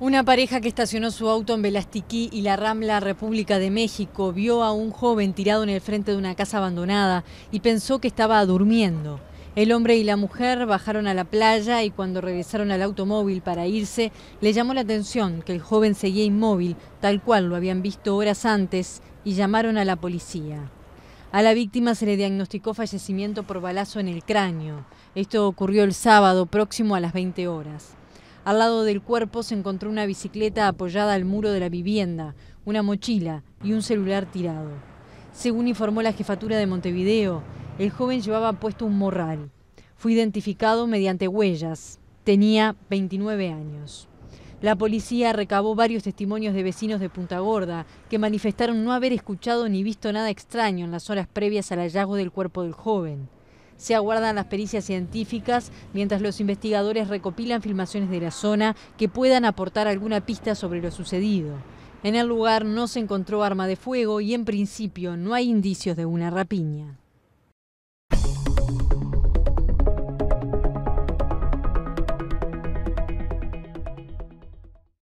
Una pareja que estacionó su auto en Velastiquí y la Rambla República de México vio a un joven tirado en el frente de una casa abandonada y pensó que estaba durmiendo. El hombre y la mujer bajaron a la playa y cuando regresaron al automóvil para irse, le llamó la atención que el joven seguía inmóvil, tal cual lo habían visto horas antes, y llamaron a la policía. A la víctima se le diagnosticó fallecimiento por balazo en el cráneo. Esto ocurrió el sábado próximo a las 20 horas. Al lado del cuerpo se encontró una bicicleta apoyada al muro de la vivienda, una mochila y un celular tirado. Según informó la jefatura de Montevideo, el joven llevaba puesto un morral. Fue identificado mediante huellas. Tenía 29 años. La policía recabó varios testimonios de vecinos de Punta Gorda que manifestaron no haber escuchado ni visto nada extraño en las horas previas al hallazgo del cuerpo del joven. Se aguardan las pericias científicas mientras los investigadores recopilan filmaciones de la zona que puedan aportar alguna pista sobre lo sucedido. En el lugar no se encontró arma de fuego y en principio no hay indicios de una rapiña.